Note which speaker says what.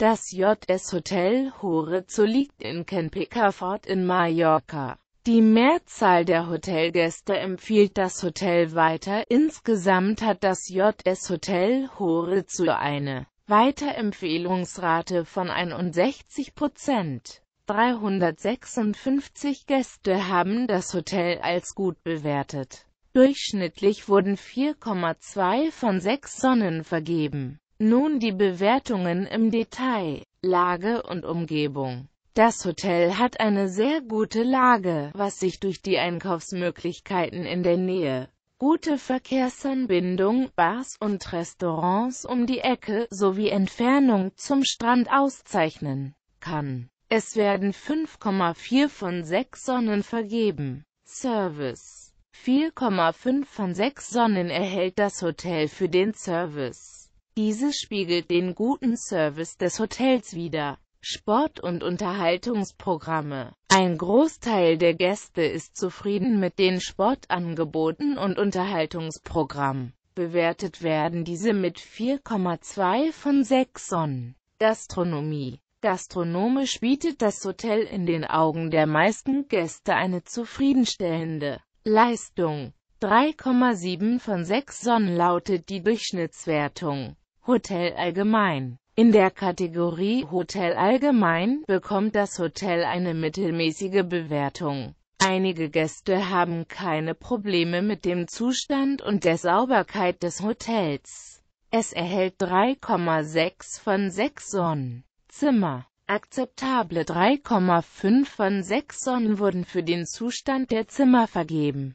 Speaker 1: Das JS Hotel Horezo liegt in Can Picafort in Mallorca. Die Mehrzahl der Hotelgäste empfiehlt das Hotel weiter. Insgesamt hat das JS Hotel Horezo eine Weiterempfehlungsrate von 61 Prozent. 356 Gäste haben das Hotel als gut bewertet. Durchschnittlich wurden 4,2 von 6 Sonnen vergeben. Nun die Bewertungen im Detail. Lage und Umgebung. Das Hotel hat eine sehr gute Lage, was sich durch die Einkaufsmöglichkeiten in der Nähe, gute Verkehrsanbindung, Bars und Restaurants um die Ecke sowie Entfernung zum Strand auszeichnen kann. Es werden 5,4 von 6 Sonnen vergeben. Service 4,5 von 6 Sonnen erhält das Hotel für den Service. Dieses spiegelt den guten Service des Hotels wider. Sport- und Unterhaltungsprogramme. Ein Großteil der Gäste ist zufrieden mit den Sportangeboten und Unterhaltungsprogrammen. Bewertet werden diese mit 4,2 von 6 Sonnen. Gastronomie. Gastronomisch bietet das Hotel in den Augen der meisten Gäste eine zufriedenstellende Leistung. 3,7 von 6 Sonnen lautet die Durchschnittswertung. Hotel allgemein in der Kategorie Hotel allgemein bekommt das Hotel eine mittelmäßige Bewertung. Einige Gäste haben keine Probleme mit dem Zustand und der Sauberkeit des Hotels. Es erhält 3,6 von 6 Sonnen. Zimmer. Akzeptable 3,5 von 6 Sonnen wurden für den Zustand der Zimmer vergeben.